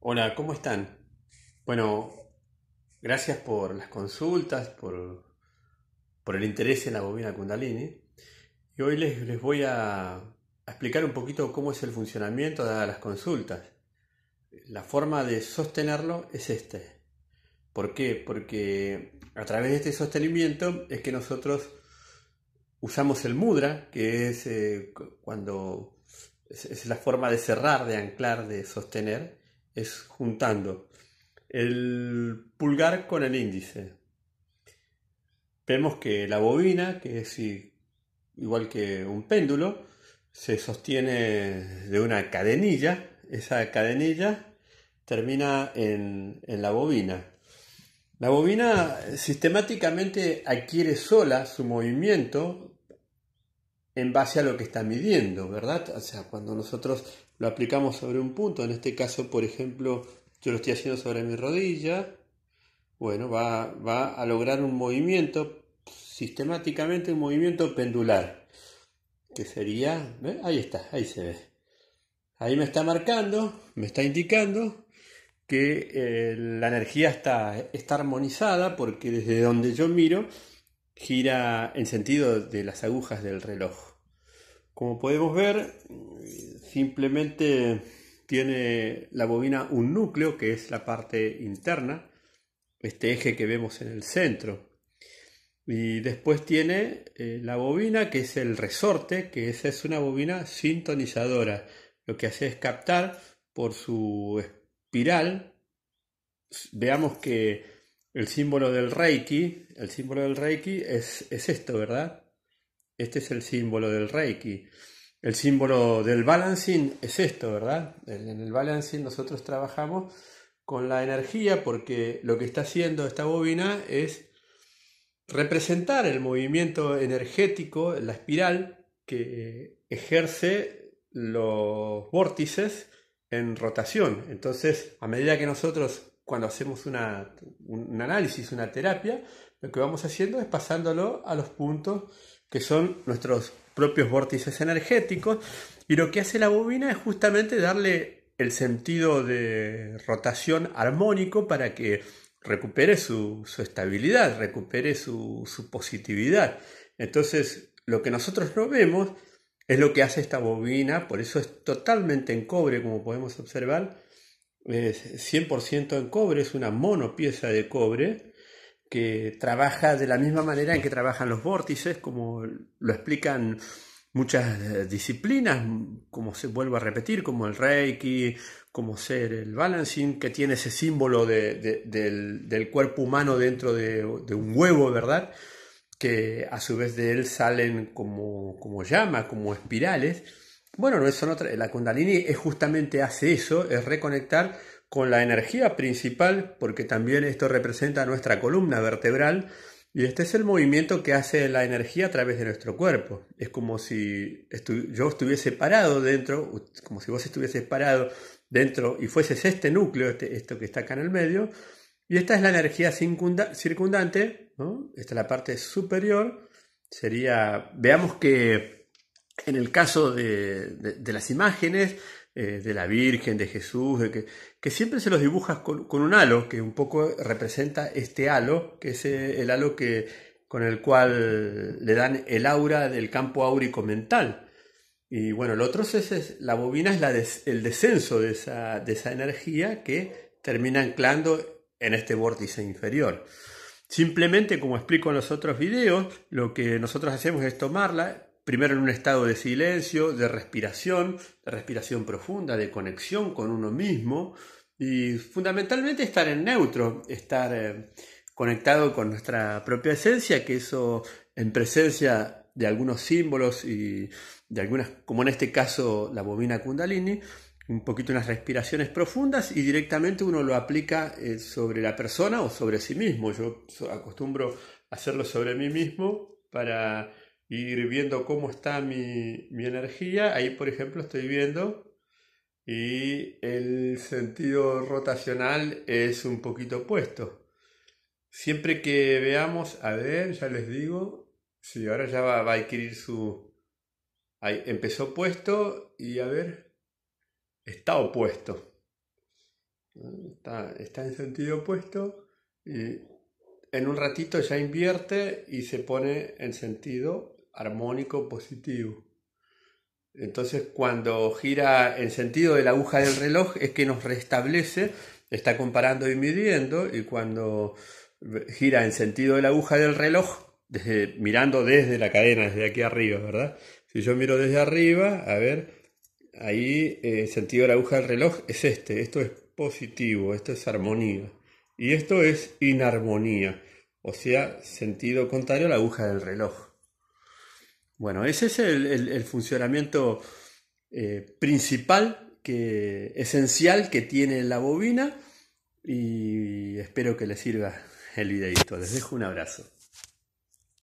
Hola, ¿cómo están? Bueno, gracias por las consultas, por, el interés en la bobina Kundalini. Y hoy les, voy a, explicar un poquito cómo es el funcionamiento de las consultas. La forma de sostenerlo es este. ¿Por qué? Porque a través de este sostenimiento es que nosotros usamos el mudra, que es eh, cuando es la forma de cerrar, de anclar, de sostener es juntando el pulgar con el índice. Vemos que la bobina, que es igual que un péndulo, se sostiene de una cadenilla. Esa cadenilla termina en, la bobina. La bobina sistemáticamente adquiere sola su movimiento en base a lo que está midiendo, ¿verdad? O sea, cuando nosotros lo aplicamos sobre un punto, en este caso, por ejemplo, yo lo estoy haciendo sobre mi rodilla, bueno, va, va a lograr un movimiento, sistemáticamente un movimiento pendular, que sería, ahí está, ahí se ve. Ahí me está marcando, me está indicando que eh, la energía está, está armonizada porque desde donde yo miro gira en sentido de las agujas del reloj. Como podemos ver, simplemente tiene la bobina un núcleo que es la parte interna, este eje que vemos en el centro. Y después tiene eh, la bobina que es el resorte, que esa es una bobina sintonizadora. Lo que hace es captar por su espiral. Veamos que el símbolo del Reiki, el símbolo del Reiki es esto, ¿verdad? Este es el símbolo del Reiki. El símbolo del balancing es esto, ¿verdad? En el balancing nosotros trabajamos con la energía porque lo que está haciendo esta bobina es representar el movimiento energético, la espiral que eh, ejerce los vórtices en rotación. Entonces, a medida que nosotros, cuando hacemos un análisis, una terapia, lo que vamos haciendo es pasándolo a los puntos que son nuestros propios vórtices energéticos. Y lo que hace la bobina es justamente darle el sentido de rotación armónico para que recupere su, estabilidad, recupere su, su positividad. Entonces, lo que nosotros no vemos es lo que hace esta bobina, por eso es totalmente en cobre, como podemos observar. Es 100% en cobre, es una monopieza de cobre que trabaja de la misma manera en que trabajan los vórtices, como lo explican muchas eh, disciplinas, como se vuelve a repetir, como el reiki, como ser el balancing, que tiene ese símbolo del, cuerpo humano dentro de, un huevo, ¿verdad? Que a su vez de él salen como, como llama, como espirales. Bueno, no, la kundalini es justamente hace eso, es reconectar con la energía principal, porque también esto representa nuestra columna vertebral, y este es el movimiento que hace la energía a través de nuestro cuerpo. Es como si yo estuviese parado dentro, como si vos estuvieses parado dentro y fueses este núcleo, este, esto que está acá en el medio, y esta es la energía circundante, esta es la parte superior, sería, veamos que en el caso de las imágenes, eh, de la Virgen, de Jesús, de que, que, siempre se los dibujas con, un halo que un poco representa este halo, que es eh, el halo que, con el cual le dan el aura del campo áurico mental. Y bueno, el otro es, la bobina es la el descenso de esa, de esa energía que termina anclando en este vórtice inferior. Simplemente, como explico en los otros videos, lo que nosotros hacemos es tomarla, primero en un estado de silencio, de respiración, de respiración profunda, de conexión con uno mismo y fundamentalmente estar en neutro, estar eh, conectado con nuestra propia esencia, que eso en presencia de algunos símbolos y de algunas, como en este caso la bobina kundalini, un poquito unas respiraciones profundas y directamente uno lo aplica eh, sobre la persona o sobre sí mismo. Yo acostumbro hacerlo sobre mí mismo para ir viendo cómo está mi, energía. Ahí, por ejemplo, estoy viendo y el sentido rotacional es un poquito opuesto. Siempre que veamos, a ver, ya les digo, si ahora ya va, a adquirir su... Ahí, empezó opuesto y a ver, está opuesto. Está, en sentido opuesto y en un ratito ya invierte y se pone en sentido armónico positivo. Entonces cuando gira en sentido de la aguja del reloj es que nos restablece, está comparando y midiendo y cuando gira en sentido de la aguja del reloj, desde, mirando desde la cadena, desde aquí arriba, ¿verdad? Si yo miro desde arriba, a ver, ahí eh, el sentido de la aguja del reloj es este, esto es positivo, esto es armonía. Y esto es inarmonía, o sea, sentido contrario a la aguja del reloj. Bueno, ese es el, funcionamiento eh, principal, que, esencial que tiene la bobina y espero que les sirva el videito. Les dejo un abrazo.